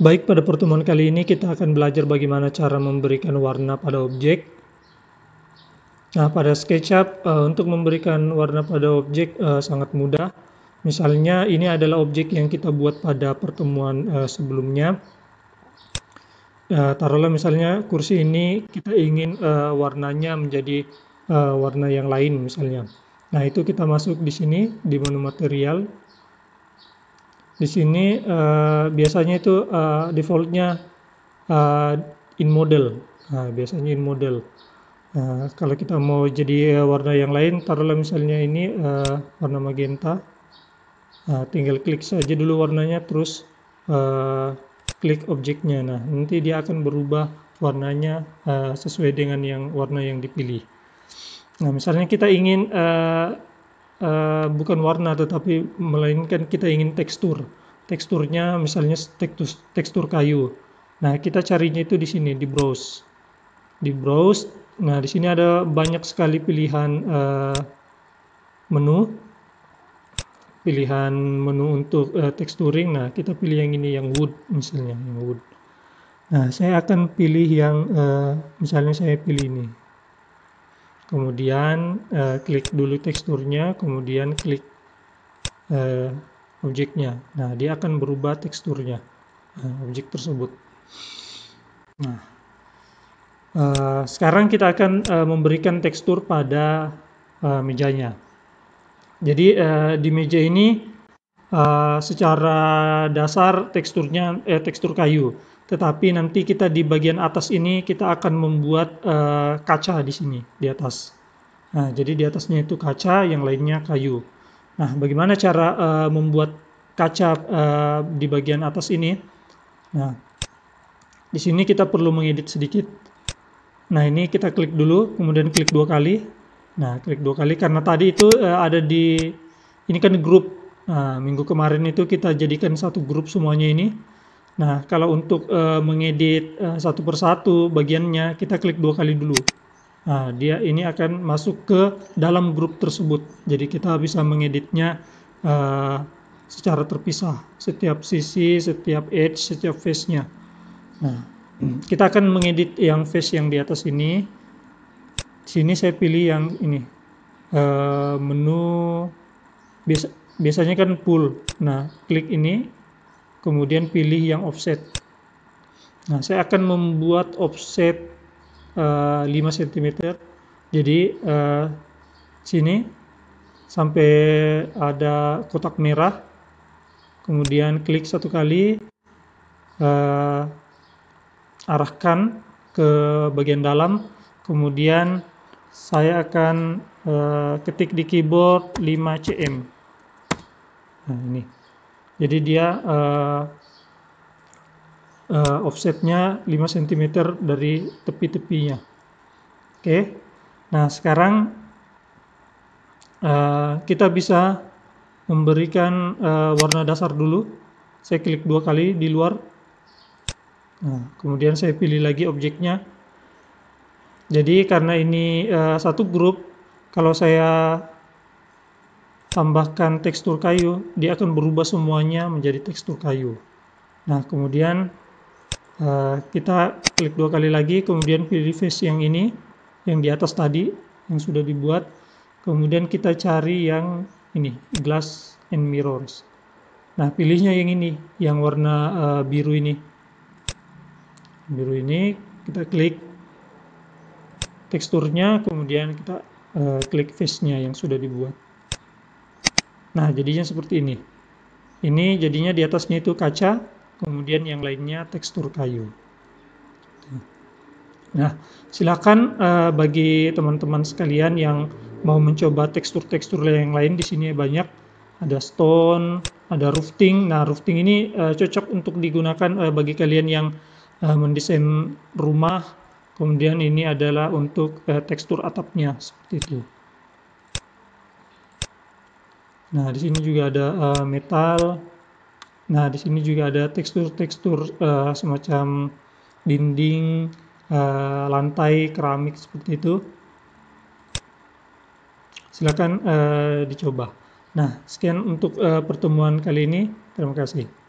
Baik, pada pertemuan kali ini kita akan belajar bagaimana cara memberikan warna pada objek. Nah, pada SketchUp eh, untuk memberikan warna pada objek eh, sangat mudah. Misalnya ini adalah objek yang kita buat pada pertemuan eh, sebelumnya. taruhlah misalnya kursi ini kita ingin warnanya menjadi warna yang lain misalnya. Nah, itu kita masuk di sini di menu material di sini uh, biasanya itu uh, defaultnya uh, in model nah, biasanya in model nah, kalau kita mau jadi uh, warna yang lain taruhlah misalnya ini uh, warna magenta nah, tinggal klik saja dulu warnanya terus uh, klik objeknya nah nanti dia akan berubah warnanya uh, sesuai dengan yang warna yang dipilih nah misalnya kita ingin uh, uh, bukan warna tetapi melainkan kita ingin tekstur teksturnya misalnya tekstur, tekstur kayu nah kita carinya itu di sini di browse di browse nah di sini ada banyak sekali pilihan uh, menu pilihan menu untuk uh, texturing nah kita pilih yang ini yang wood misalnya yang wood nah saya akan pilih yang uh, misalnya saya pilih ini kemudian eh, klik dulu teksturnya, kemudian klik eh, objeknya. Nah, dia akan berubah teksturnya, eh, objek tersebut. Nah, eh, sekarang kita akan eh, memberikan tekstur pada eh, mejanya. Jadi eh, di meja ini eh, secara dasar teksturnya eh, tekstur kayu. Tetapi nanti kita di bagian atas ini kita akan membuat uh, kaca di sini, di atas. Nah, jadi di atasnya itu kaca, yang lainnya kayu. Nah, bagaimana cara uh, membuat kaca uh, di bagian atas ini? Nah, di sini kita perlu mengedit sedikit. Nah, ini kita klik dulu, kemudian klik dua kali. Nah, klik dua kali karena tadi itu uh, ada di ini kan grup. Nah, minggu kemarin itu kita jadikan satu grup semuanya ini. Nah, kalau untuk uh, mengedit uh, satu persatu bagiannya, kita klik dua kali dulu. Nah, dia ini akan masuk ke dalam grup tersebut. Jadi kita bisa mengeditnya uh, secara terpisah, setiap sisi, setiap edge, setiap face-nya. Nah, kita akan mengedit yang face yang di atas ini. Sini saya pilih yang ini. Uh, menu biasa, biasanya kan pull. Nah, klik ini kemudian pilih yang offset. Nah, saya akan membuat offset uh, 5 cm. Jadi uh, sini sampai ada kotak merah. Kemudian klik satu kali uh, arahkan ke bagian dalam. Kemudian saya akan uh, ketik di keyboard 5cm. Nah, ini jadi dia uh, uh, offsetnya 5 cm dari tepi-tepinya oke okay. nah sekarang uh, kita bisa memberikan uh, warna dasar dulu saya klik dua kali di luar nah, kemudian saya pilih lagi objeknya jadi karena ini uh, satu grup kalau saya tambahkan tekstur kayu, dia akan berubah semuanya menjadi tekstur kayu. Nah, kemudian uh, kita klik dua kali lagi, kemudian pilih face yang ini, yang di atas tadi, yang sudah dibuat. Kemudian kita cari yang ini, glass and mirrors. Nah, pilihnya yang ini, yang warna uh, biru ini. Biru ini, kita klik teksturnya, kemudian kita uh, klik face-nya yang sudah dibuat. Nah, jadinya seperti ini. Ini jadinya di atasnya itu kaca, kemudian yang lainnya tekstur kayu. Nah, silakan uh, bagi teman-teman sekalian yang mau mencoba tekstur-tekstur yang lain di sini banyak ada stone, ada roofing. Nah, roofing ini uh, cocok untuk digunakan uh, bagi kalian yang uh, mendesain rumah. Kemudian ini adalah untuk uh, tekstur atapnya seperti itu. Nah, di sini juga ada uh, metal. Nah, di sini juga ada tekstur-tekstur uh, semacam dinding, uh, lantai, keramik seperti itu. Silakan uh, dicoba. Nah, sekian untuk uh, pertemuan kali ini. Terima kasih.